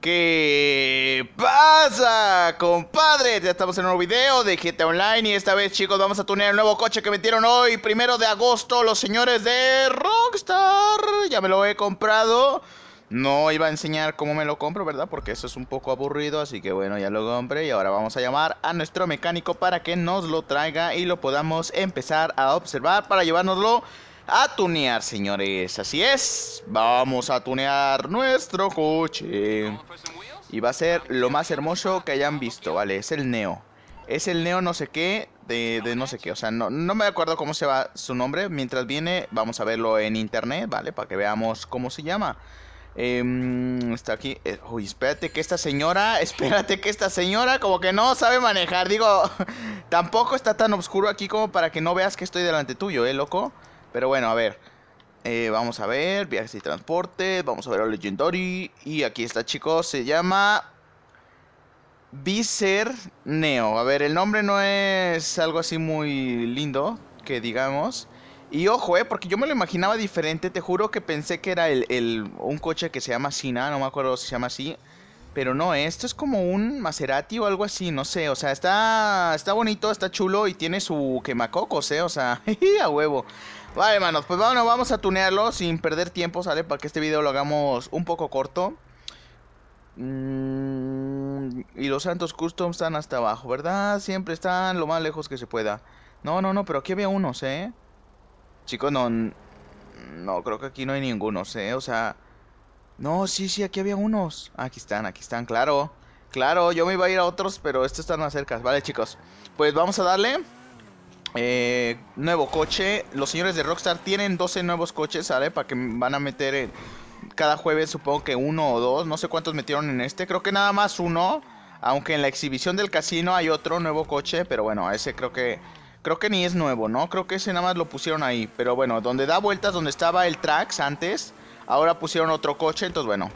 ¿Qué pasa, compadre? Ya estamos en un nuevo video de GTA Online y esta vez, chicos, vamos a tunear el nuevo coche que metieron hoy, primero de agosto, los señores de Rockstar. Ya me lo he comprado. No iba a enseñar cómo me lo compro, ¿verdad? Porque eso es un poco aburrido, así que bueno, ya lo compré y ahora vamos a llamar a nuestro mecánico para que nos lo traiga y lo podamos empezar a observar para llevárnoslo a tunear, señores. Así es, vamos a tunear nuestro coche. Y va a ser lo más hermoso que hayan visto, ¿vale? Es el Neo. Es el Neo no sé qué de, no sé qué. O sea, no, no, me acuerdo cómo se va su nombre. Mientras viene, vamos a verlo en internet, ¿vale? Para que veamos cómo se llama. Em, está aquí. Eh, uy, espérate que esta señora. Espérate que esta señora como que no sabe manejar. Digo, tampoco está tan oscuro aquí como para que no veas que estoy delante tuyo, ¿eh, loco? Pero bueno, a ver. Eh, vamos a ver, viajes y transporte. Vamos a ver a Legendary. Y aquí está, chicos. Se llama Viser Neo. A ver, el nombre no es algo así muy lindo, que digamos. Y ojo, eh, porque yo me lo imaginaba diferente. Te juro que pensé que era el, el un coche que se llama Sina. No me acuerdo si se llama así. Pero no, esto es como un Maserati o algo así, no sé, o sea, está, está bonito, está chulo y tiene su quemacocos, ¿eh? O sea, a huevo. Vale, hermanos, pues bueno, vamos a tunearlo sin perder tiempo, ¿sale? Para que este video lo hagamos un poco corto. Mm, y los Santos Customs están hasta abajo, ¿verdad? Siempre están lo más lejos que se pueda. No, no, no, pero aquí había unos, ¿eh? Chicos, no... No, creo que aquí no hay ningunos, ¿eh? O sea... No, sí, sí, aquí había unos. Aquí están, aquí están, claro. Claro, yo me iba a ir a otros, pero estos están más cerca. Vale, chicos. Pues vamos a darle... Eh, nuevo coche. Los señores de Rockstar tienen 12 nuevos coches, ¿sale? Para que van a meter eh, cada jueves, supongo que uno o dos. No sé cuántos metieron en este. Creo que nada más uno. Aunque en la exhibición del casino hay otro nuevo coche. Pero bueno, ese creo que. Creo que ni es nuevo, ¿no? Creo que ese nada más lo pusieron ahí. Pero bueno, donde da vueltas, donde estaba el Trax antes. Ahora pusieron otro coche. Entonces, bueno.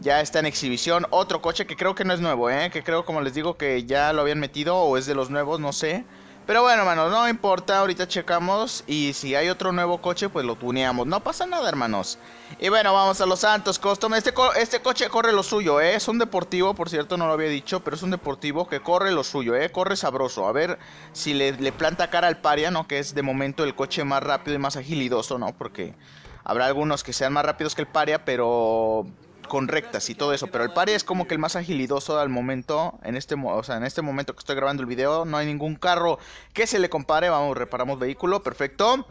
Ya está en exhibición. Otro coche que creo que no es nuevo, ¿eh? Que creo, como les digo, que ya lo habían metido. O es de los nuevos, no sé. Pero bueno, hermanos, no importa, ahorita checamos y si hay otro nuevo coche, pues lo tuneamos. No pasa nada, hermanos. Y bueno, vamos a los Santos Custom. Este, este coche corre lo suyo, ¿eh? Es un deportivo, por cierto, no lo había dicho, pero es un deportivo que corre lo suyo, ¿eh? Corre sabroso. A ver si le, le planta cara al paria, ¿no? Que es de momento el coche más rápido y más agilidoso, ¿no? Porque habrá algunos que sean más rápidos que el paria, pero con rectas y todo eso, pero el pare es como que el más agilidoso al momento, en este, o sea, en este momento que estoy grabando el video, no hay ningún carro que se le compare, vamos, reparamos vehículo, perfecto.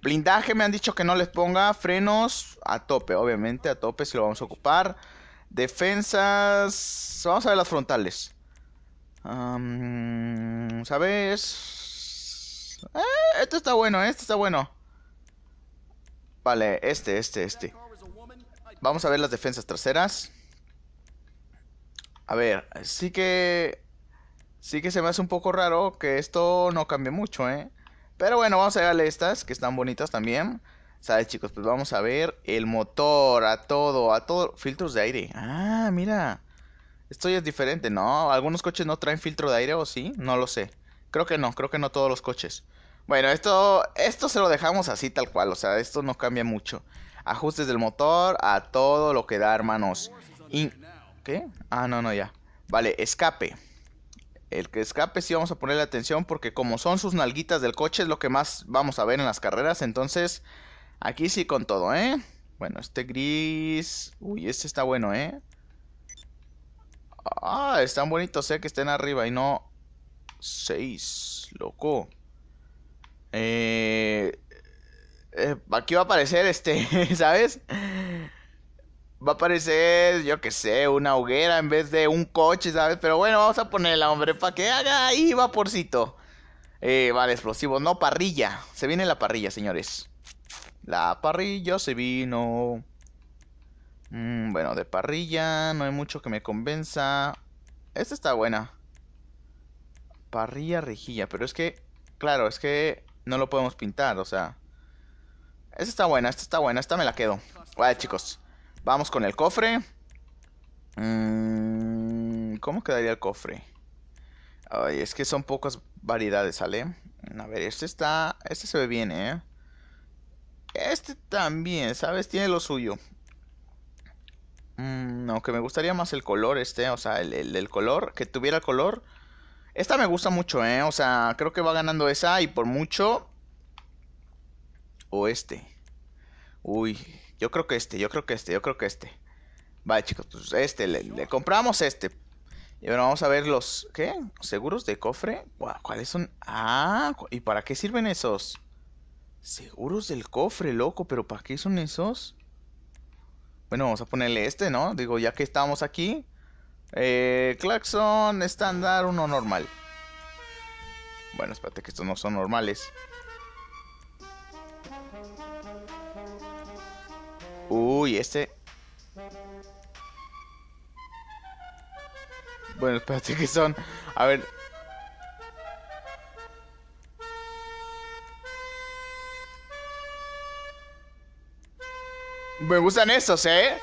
Blindaje me han dicho que no les ponga, frenos a tope, obviamente a tope si lo vamos a ocupar. Defensas, vamos a ver las frontales. ¿Sabes? esto eh, este está bueno, este está bueno. Vale, este, este, este. Vamos a ver las defensas traseras. A ver, sí que... Sí que se me hace un poco raro que esto no cambie mucho, ¿eh? Pero bueno, vamos a darle estas, que están bonitas también. ¿Sabes, chicos? Pues vamos a ver el motor, a todo, a todo. Filtros de aire. Ah, mira. Esto ya es diferente, ¿no? Algunos coches no traen filtro de aire, ¿o sí? No lo sé. Creo que no, creo que no todos los coches. Bueno, esto, esto se lo dejamos así tal cual, o sea, esto no cambia mucho ajustes del motor, a todo lo que da, hermanos. ¿Qué? Ah, no, no, ya. Vale, escape. El que escape sí vamos a ponerle atención porque como son sus nalguitas del coche es lo que más vamos a ver en las carreras. Entonces, aquí sí con todo, ¿eh? Bueno, este gris... Uy, este está bueno, ¿eh? Ah, están bonitos, Sé ¿eh? Que estén arriba y no... Seis, loco. Eh... Eh, aquí va a aparecer este, ¿sabes? Va a aparecer, yo que sé, una hoguera en vez de un coche, ¿sabes? Pero bueno, vamos a ponerla, hombre, para que haga ahí vaporcito. Eh, vale, explosivo, no, parrilla. Se viene la parrilla, señores. La parrilla se vino. Mm, bueno, de parrilla, no hay mucho que me convenza. Esta está buena. Parrilla, rejilla, pero es que, claro, es que no lo podemos pintar, o sea... Esta está buena, esta está buena, esta me la quedo. Vale, chicos. Vamos con el cofre. Mm, ¿Cómo quedaría el cofre? Ay, es que son pocas variedades, ¿sale? A ver, este está... Este se ve bien, ¿eh? Este también, ¿sabes? Tiene lo suyo. Mm, no, que me gustaría más el color este, o sea, el, color, que tuviera el color. Esta me gusta mucho, ¿eh? O sea, creo que va ganando esa y por mucho o este? Uy, yo creo que este, yo creo que este, yo creo que este. Vale, chicos, pues este, le, compramos este. Y ahora vamos a ver los, ¿qué? ¿Seguros de cofre? ¿Cuáles son? Ah, ¿y para qué sirven esos? Seguros del cofre, loco, pero ¿para qué son esos? Bueno, vamos a ponerle este, ¿no? Digo, ya que estamos aquí. Eh, claxon estándar, uno normal. Bueno, espérate que estos no son normales. Uy, este... Bueno, espérate que son... A ver... Me gustan esos, ¿eh?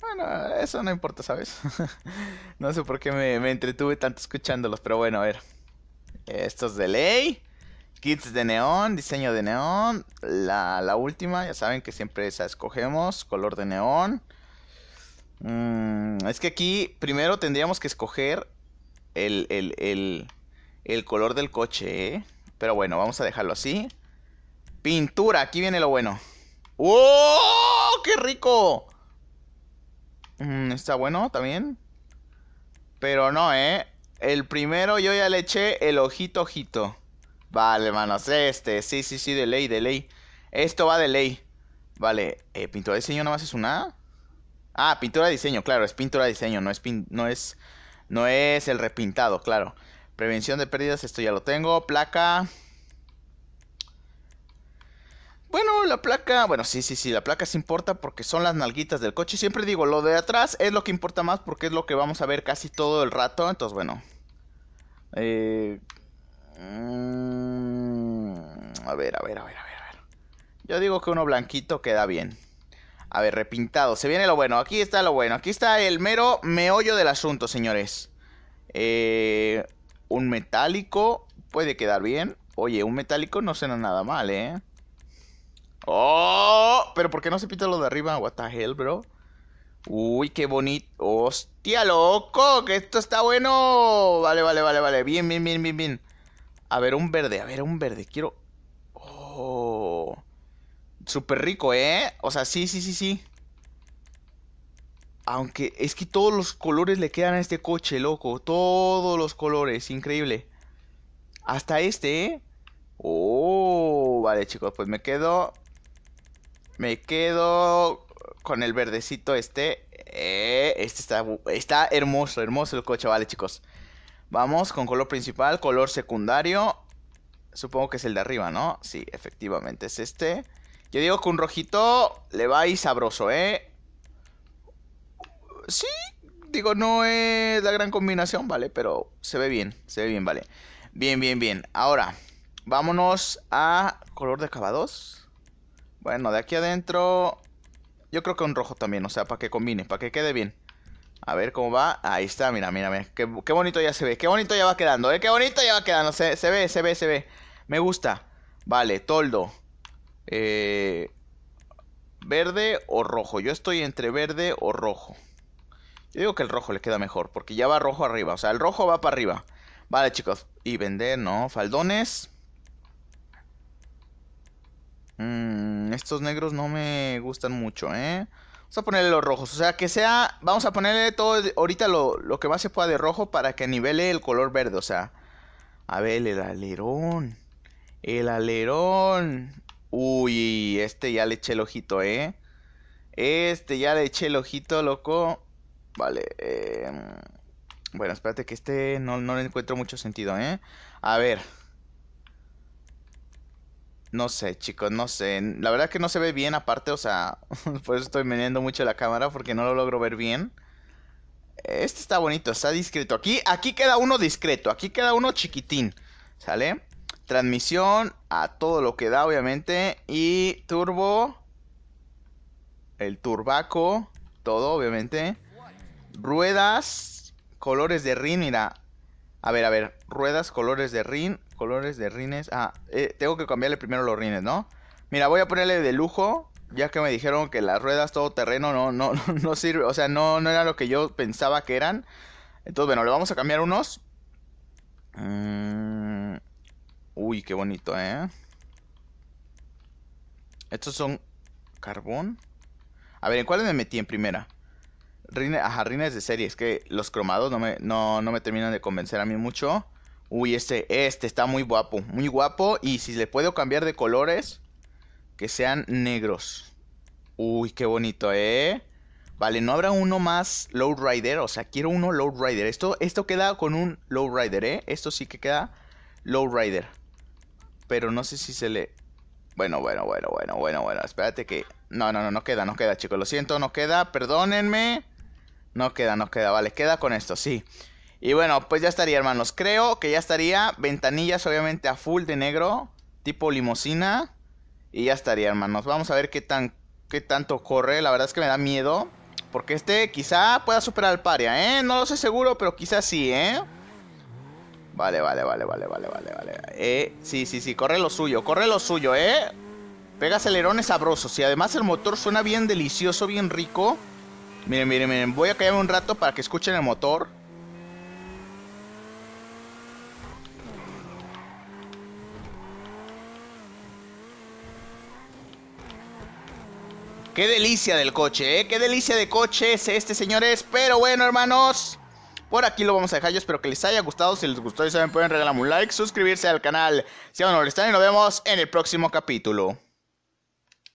Bueno, eso no importa, ¿sabes? no sé por qué me, me entretuve tanto escuchándolos, pero bueno, a ver. Estos de ley kits de neón, diseño de neón. La, última, ya saben que siempre esa escogemos, color de neón. Mm, es que aquí primero tendríamos que escoger el, color del coche, ¿eh? Pero bueno, vamos a dejarlo así. Pintura, aquí viene lo bueno. ¡Oh! ¡Qué rico! Mm, está bueno también. Pero no, ¿eh? El primero yo ya le eché el ojito ojito. Vale, manos, este, sí, sí, sí, de ley, de ley. Esto va de ley. Vale, eh, pintura de diseño más es una. Ah, pintura de diseño, claro, es pintura de diseño, no es no es no es el repintado, claro. Prevención de pérdidas, esto ya lo tengo, placa. Bueno, la placa, bueno, sí, sí, sí, la placa sí importa porque son las nalguitas del coche. Siempre digo, lo de atrás es lo que importa más porque es lo que vamos a ver casi todo el rato. Entonces, bueno. Eh, Mm, ver, a ver, a ver, a ver, a ver. Yo digo que uno blanquito queda bien. A ver, repintado. Se viene lo bueno. Aquí está lo bueno. Aquí está el mero meollo del asunto, señores. Eh, un metálico puede quedar bien. Oye, un metálico no suena nada mal, ¿eh? ¡Oh! Pero ¿por qué no se pinta lo de arriba? What the hell, bro? Uy, qué bonito. ¡Hostia, loco! Que esto está bueno. Vale, vale, vale, vale. Bien, bien, bien, bien, bien. A ver, un verde, a ver, un verde. Quiero. Oh. Súper rico, ¿eh? O sea, sí, sí, sí, sí. Aunque es que todos los colores le quedan a este coche, loco. Todos los colores, increíble. Hasta este, ¿eh? Oh, vale, chicos, pues me quedo. Me quedo con el verdecito este. Eh, este está, está hermoso, hermoso el coche, vale, chicos. Vamos con color principal, color secundario. Supongo que es el de arriba, ¿no? Sí, efectivamente es este. Yo digo que un rojito le va y sabroso, ¿eh? Sí, digo, no es la gran combinación, ¿vale? Pero se ve bien, se ve bien, ¿vale? Bien, bien, bien. Ahora, vámonos a color de acabados. Bueno, de aquí adentro... Yo creo que un rojo también, o sea, para que combine, para que quede bien. A ver cómo va. Ahí está, mira, mira, mira. Qué, bonito ya se ve. Qué bonito ya va quedando, ¿eh? Qué bonito ya va quedando. Se, ve, se ve, se ve. Me gusta. Vale, toldo. Eh, verde o rojo. Yo estoy entre verde o rojo. Yo digo que el rojo le queda mejor, porque ya va rojo arriba. O sea, el rojo va para arriba. Vale, chicos. Y vender, ¿no? Faldones. Mm, estos negros no me gustan mucho, ¿eh? Vamos a ponerle los rojos. O sea, que sea... Vamos a ponerle todo ahorita lo, lo que más se pueda de rojo para que nivele el color verde. O sea... A ver, el alerón. El alerón. Uy, este ya le eché el ojito, ¿eh? Este ya le eché el ojito, loco. Vale. Eh... Mm. Bueno, espérate que este no, no le encuentro mucho sentido, ¿eh? A ver. No sé, chicos, no sé. La verdad que no se ve bien aparte, o sea, por eso estoy meneando mucho la cámara porque no lo logro ver bien. Este está bonito, está discreto. Aquí, aquí queda uno discreto, aquí queda uno chiquitín, ¿sale? Transmisión a todo lo que da, obviamente. Y turbo, el turbaco, todo, obviamente. Ruedas, colores de rin, mira, a ver, a ver. Ruedas, colores de rin, colores de rines. Ah, eh, tengo que cambiarle primero los rines, ¿no? Mira, voy a ponerle de lujo. Ya que me dijeron que las ruedas terreno no, no, no sirve. O sea, no, no era lo que yo pensaba que eran. Entonces, bueno, le vamos a cambiar unos. Mm, uy, qué bonito, ¿eh? Estos son carbón. A ver, ¿en cuál me metí en primera? Rines, ajá, Rines de serie. Es que los cromados no me, no, me terminan de convencer a mí mucho. Uy, este, este está muy guapo. Muy guapo. Y si le puedo cambiar de colores, que sean negros. Uy, qué bonito, ¿eh? Vale, no habrá uno más Lowrider. O sea, quiero uno Lowrider. Esto, esto queda con un Lowrider, ¿eh? Esto sí que queda Lowrider. Pero no sé si se le... Bueno, bueno, bueno, bueno, bueno, bueno. Espérate que... No, no, no, no queda, no queda, chicos. Lo siento, no queda. Perdónenme. No queda, no queda, vale, queda con esto, sí. Y bueno, pues ya estaría, hermanos. Creo que ya estaría. Ventanillas, obviamente, a full de negro. Tipo limosina. Y ya estaría, hermanos. Vamos a ver qué tan qué tanto corre. La verdad es que me da miedo. Porque este quizá pueda superar al paria, ¿eh? No lo sé seguro, pero quizá sí, ¿eh? Vale, vale, vale, vale, vale, vale, vale. Eh, sí, sí, sí, corre lo suyo, corre lo suyo, ¿eh? Pega acelerones sabrosos y además el motor suena bien delicioso, bien rico. Miren, miren, miren. Voy a callarme un rato para que escuchen el motor. Qué delicia del coche, ¿eh? Qué delicia de coche es este, señores. Pero bueno, hermanos. Por aquí lo vamos a dejar. Yo espero que les haya gustado. Si les gustó, ya saben, pueden regalarme un like, suscribirse al canal. Si aún no lo están y nos vemos en el próximo capítulo.